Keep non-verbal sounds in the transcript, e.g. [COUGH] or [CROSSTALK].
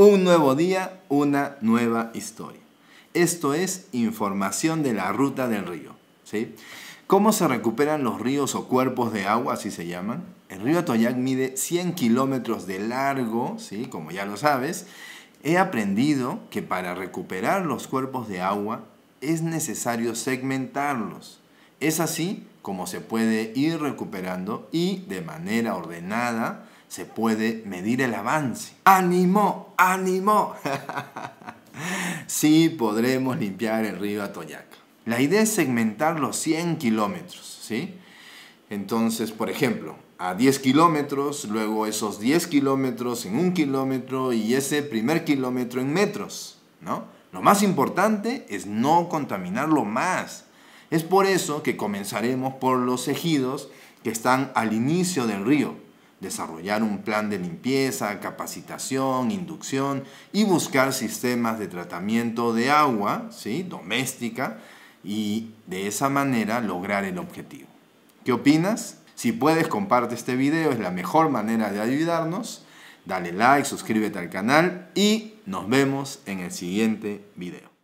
Un nuevo día, una nueva historia. Esto es información de la ruta del río. ¿sí? ¿Cómo se recuperan los ríos o cuerpos de agua, así se llaman? El río Atoyac mide 100 kilómetros de largo, ¿sí? como ya lo sabes. He aprendido que para recuperar los cuerpos de agua es necesario segmentarlos. Es así como se puede ir recuperando y de manera ordenada se puede medir el avance. ¡Ánimo! ¡Ánimo! [LAUGHS] sí podremos limpiar el río Atoyaca. La idea es segmentar los 100 kilómetros, ¿sí? Entonces, por ejemplo, a 10 kilómetros, luego esos 10 kilómetros en un kilómetro y ese primer kilómetro en metros, ¿no? Lo más importante es no contaminarlo más. Es por eso que comenzaremos por los ejidos que están al inicio del río, desarrollar un plan de limpieza, capacitación, inducción y buscar sistemas de tratamiento de agua ¿sí? doméstica y de esa manera lograr el objetivo. ¿Qué opinas? Si puedes, comparte este video, es la mejor manera de ayudarnos. Dale like, suscríbete al canal y nos vemos en el siguiente video.